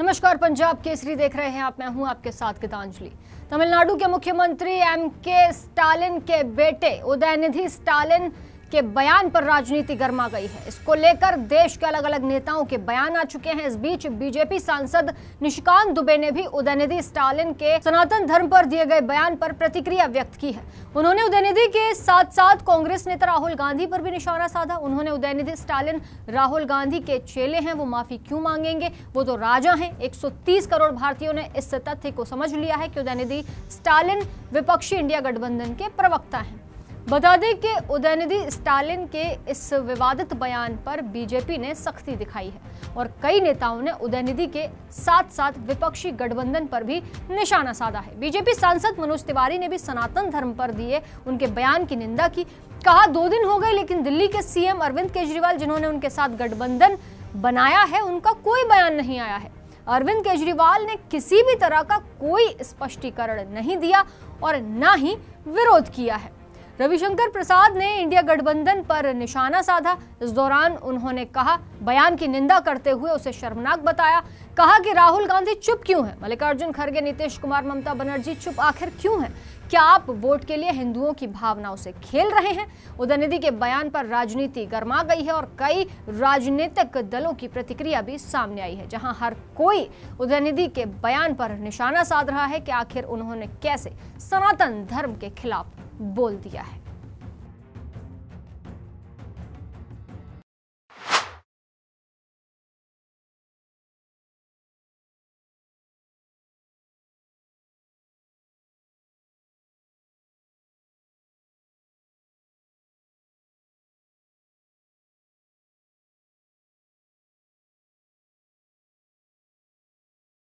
नमस्कार पंजाब केसरी देख रहे हैं आप मैं हूं आपके साथ गीतांजलि तमिलनाडु के मुख्यमंत्री एम के स्टालिन के बेटे उदयनिधि स्टालिन के बयान पर राजनीति गर्मा गई है इसको लेकर देश के अलग अलग नेताओं के बयान आ चुके हैं इस बीच बीजेपी सांसद निशिकांत दुबे ने भी उदयनिधि स्टालिन के सनातन धर्म पर दिए गए बयान पर प्रतिक्रिया व्यक्त की है उन्होंने उदयनिधि के साथ साथ कांग्रेस नेता राहुल गांधी पर भी निशाना साधा उन्होंने उदयनिधि स्टालिन राहुल गांधी के चेले हैं वो माफी क्यों मांगेंगे वो तो राजा है एक करोड़ भारतीयों ने इस तथ्य को समझ लिया है कि उदयनिधि स्टालिन विपक्षी इंडिया गठबंधन के प्रवक्ता हैं बता दें कि उदयनिधि स्टालिन के इस विवादित बयान पर बीजेपी ने सख्ती दिखाई है और कई नेताओं ने उदयनिधि के साथ साथ विपक्षी गठबंधन पर भी निशाना साधा है बीजेपी सांसद मनोज तिवारी ने भी सनातन धर्म पर दिए उनके बयान की निंदा की कहा दो दिन हो गए लेकिन दिल्ली के सीएम अरविंद केजरीवाल जिन्होंने उनके साथ गठबंधन बनाया है उनका कोई बयान नहीं आया है अरविंद केजरीवाल ने किसी भी तरह का कोई स्पष्टीकरण नहीं दिया और ना ही विरोध किया है रविशंकर प्रसाद ने इंडिया गठबंधन पर निशाना साधा इस दौरान उन्होंने कहा बयान की निंदा करते हुए उसे शर्मनाक बताया कहा कि राहुल गांधी चुप क्यों है मल्लिकार्जुन खड़गे नीतीश कुमार ममता बनर्जी चुप आखिर क्यों है क्या आप वोट के लिए हिंदुओं की भावनाओं से खेल रहे हैं उदयनिधि के बयान पर राजनीति गर्मा गई है और कई राजनीतिक दलों की प्रतिक्रिया भी सामने आई है जहां हर कोई उदयनिधि के बयान पर निशाना साध रहा है कि आखिर उन्होंने कैसे सनातन धर्म के खिलाफ बोल दिया है